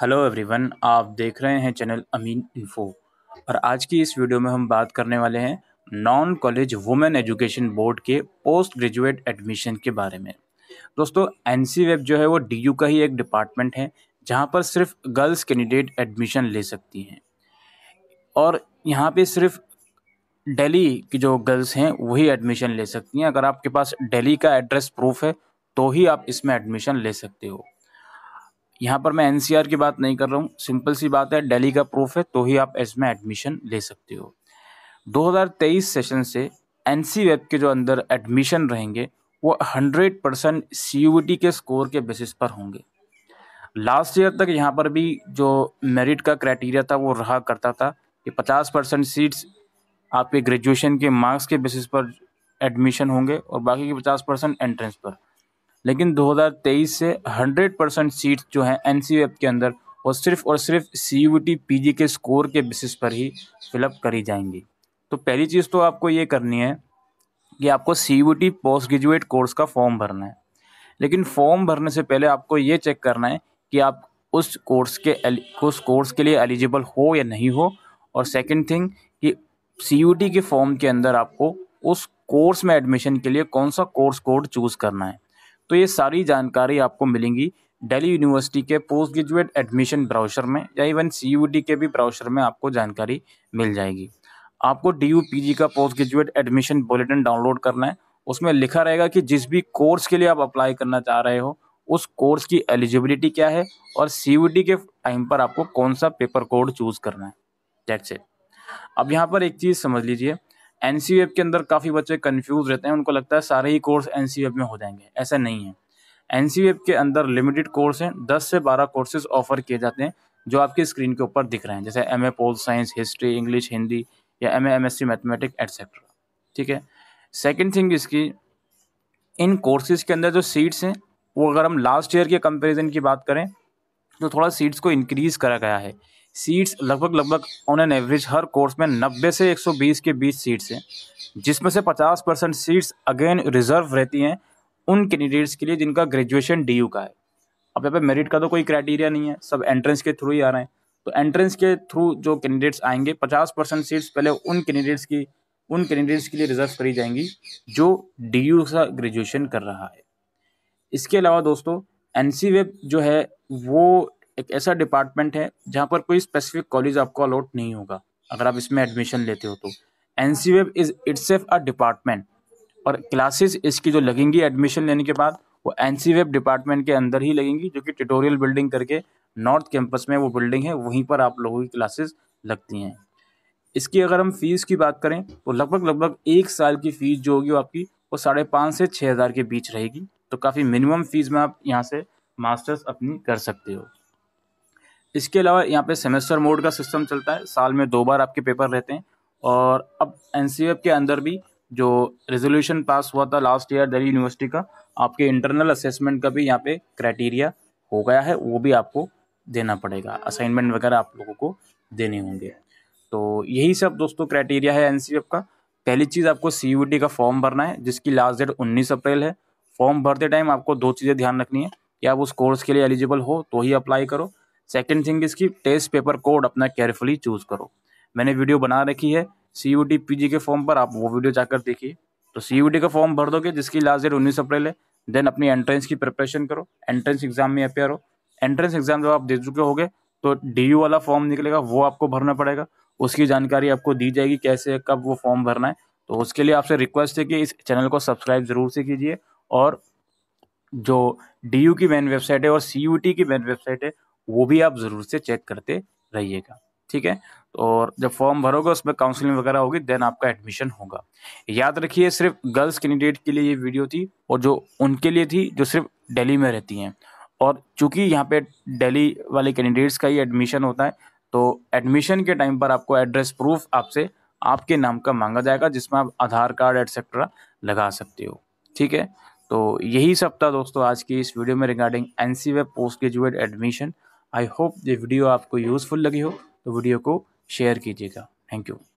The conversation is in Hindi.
हेलो एवरीवन आप देख रहे हैं चैनल अमीन इन्फो और आज की इस वीडियो में हम बात करने वाले हैं non college women education board के पोस्ट ग्रेजुएट एडमिशन के बारे में दोस्तों एन सी वेब जो है वो डी यू का ही एक डिपार्टमेंट है जहाँ पर सिर्फ गर्ल्स कैंडिडेट एडमिशन ले सकती हैं और यहाँ पे सिर्फ डेली की जो गर्ल्स हैं वही एडमिशन ले सकती हैं अगर आपके पास डेली का एड्रेस प्रूफ है तो ही आप इसमें एडमिशन ले सकते हो यहाँ पर मैं एन की बात नहीं कर रहा हूँ सिंपल सी बात है दिल्ली का प्रूफ है तो ही आप इसमें एडमिशन ले सकते हो 2023 सेशन से एन वेब के जो अंदर एडमिशन रहेंगे वो 100 परसेंट सी के स्कोर के बेसिस पर होंगे लास्ट ईयर तक यहाँ पर भी जो मेरिट का क्राइटेरिया था वो रहा करता था कि 50 परसेंट सीट्स आपके ग्रेजुएशन के मार्क्स के बेसिस पर एडमिशन होंगे और बाकी के 50 परसेंट एंट्रेंस पर लेकिन 2023 से 100 परसेंट सीट जो हैं एन के अंदर वो सिर्फ और सिर्फ सी यू के स्कोर के बेसिस पर ही फिलअप करी जाएंगी तो पहली चीज़ तो आपको ये करनी है कि आपको C U post graduate course का फॉर्म भरना है लेकिन फॉर्म भरने से पहले आपको ये चेक करना है कि आप उस कोर्स के उस कोर्स के लिए एलिजिबल हो या नहीं हो और सेकंड थिंग कि सी के फॉर्म के अंदर आपको उस कोर्स में एडमिशन के लिए कौन सा कोर्स कोड चूज़ करना है तो ये सारी जानकारी आपको मिलेंगी दिल्ली यूनिवर्सिटी के पोस्ट ग्रेजुएट एडमिशन ब्राउशर में या इवन सी के भी ब्राउशर में आपको जानकारी मिल जाएगी आपको डी का post graduate admission bulletin download करना है उसमें लिखा रहेगा कि जिस भी कोर्स के लिए आप अप्लाई करना चाह रहे हो उस कोर्स की एलिजिबिलिटी क्या है और सी के टाइम पर आपको कौन सा पेपर कोड चूज़ करना है से अब यहाँ पर एक चीज़ समझ लीजिए एन के अंदर काफ़ी बच्चे कन्फ्यूज रहते हैं उनको लगता है सारे ही कोर्स एन में हो जाएंगे ऐसा नहीं है एन के अंदर लिमिटेड कोर्स हैं दस से बारह कोर्सेज ऑफर किए जाते हैं जो आपकी स्क्रीन के ऊपर दिख रहे हैं जैसे M A pol science history English Hindi या M A M S C mathematic etcetera ठीक है सेकेंड थिंग इसकी इन कोर्सेज के अंदर जो सीट्स हैं वो अगर हम लास्ट ईयर के कंपैरिजन की बात करें तो थोड़ा सीट्स को इंक्रीज़ करा गया है सीट्स लगभग लगभग ऑन एन एवरेज हर कोर्स में 90 से 120 के बीच सीट्स हैं जिसमें से 50 परसेंट सीट्स अगेन रिजर्व रहती हैं उन कैंडिडेट्स के लिए जिनका ग्रेजुएशन डी का है अब यहाँ पे मेरिट का तो कोई क्राइटेरिया नहीं है सब एंट्रेंस के थ्रू ही आ रहे हैं तो एंट्रेंस के थ्रू जो कैंडिडेट्स आएंगे पचास परसेंट सीट्स पहले उन कैंडिडेट्स की उन कैंडिडेट्स के लिए रिजर्व करी जाएंगी जो डी यू का ग्रेजुएशन कर रहा है इसके अलावा दोस्तों एन सी वेब जो है वो एक ऐसा डिपार्टमेंट है जहाँ पर कोई स्पेसिफिक कॉलेज आपको अलाउट नहीं होगा अगर आप इसमें एडमिशन लेते हो तो N C web is it's a department और क्लासेस इसकी जो लगेंगी एडमिशन लेने के बाद वो एन सी वेब डिपार्टमेंट के अंदर ही लगेंगी जो कि ट्यूटोरियल बिल्डिंग करके नॉर्थ कैंपस में वो बिल्डिंग है वहीं पर आप लोगों की क्लासेस लगती हैं इसकी अगर हम फीस की बात करें तो लगभग लगभग एक साल की फ़ीस जो होगी वो आपकी वो साढ़े पाँच से छः हज़ार के बीच रहेगी तो काफ़ी मिनिमम फीस में आप यहाँ से मास्टर्स अपनी कर सकते हो इसके अलावा यहाँ पे सेमेस्टर मोड का सिस्टम चलता है साल में दो बार आपके पेपर रहते हैं और अब एन के अंदर भी जो रेजोल्यूशन पास हुआ था लास्ट ईयर दिल्ली यूनिवर्सिटी का आपके इंटरनल असेसमेंट का भी यहाँ पे क्राइटेरिया हो गया है वो भी आपको देना पड़ेगा असाइनमेंट वगैरह आप लोगों को देने होंगे तो यही सब दोस्तों क्राइटेरिया है एन का पहली चीज़ आपको सी का फॉर्म भरना है जिसकी लास्ट डेट उन्नीस अप्रैल है फॉर्म भरते टाइम आपको दो चीज़ें ध्यान रखनी है कि आप उस कोर्स के लिए एलिजिबल हो तो ही अप्लाई करो सेकेंड थिंग इसकी टेस्ट पेपर कोड अपना केयरफुली चूज़ करो मैंने वीडियो बना रखी है C U T P G के फॉर्म पर आप वो वीडियो जाकर देखिए तो सी यू टी का फॉर्म भर दोगे जिसकी लास्ट डेट उन्नीस अप्रैल है देन अपनी एंट्रेंस की प्रिपरेशन करो एंट्रेंस एग्जाम में अपेयर हो एंट्रेंस एग्जाम जब आप दे चुके होगे तो डी यू वाला फॉर्म निकलेगा वो आपको भरना पड़ेगा उसकी जानकारी आपको दी जाएगी कैसे कब वो फॉर्म भरना है तो उसके लिए आपसे रिक्वेस्ट है कि इस चैनल को सब्सक्राइब ज़रूर से कीजिए और जो डी की मेन वेबसाइट है और सी की मेन वेबसाइट है वो भी आप ज़रूर से चेक करते रहिएगा ठीक है और जब फॉर्म भरोगे उसमें काउंसलिंग वगैरह होगी देन आपका एडमिशन होगा याद रखिए सिर्फ गर्ल्स कैंडिडेट के लिए ये वीडियो थी और जो उनके लिए थी जो सिर्फ दिल्ली में रहती हैं और चूंकि यहाँ पे दिल्ली वाले कैंडिडेट्स का ही एडमिशन होता है तो एडमिशन के टाइम पर आपको एड्रेस प्रूफ आपसे आपके नाम का मांगा जाएगा जिसमें आप आधार कार्ड एटसेट्रा लगा सकते हो ठीक है तो यही सब था दोस्तों आज की इस वीडियो में regarding N C post graduate admission I hope ये वीडियो आपको यूज़फुल लगी हो तो वीडियो को शेयर कीजिएगा थैंक यू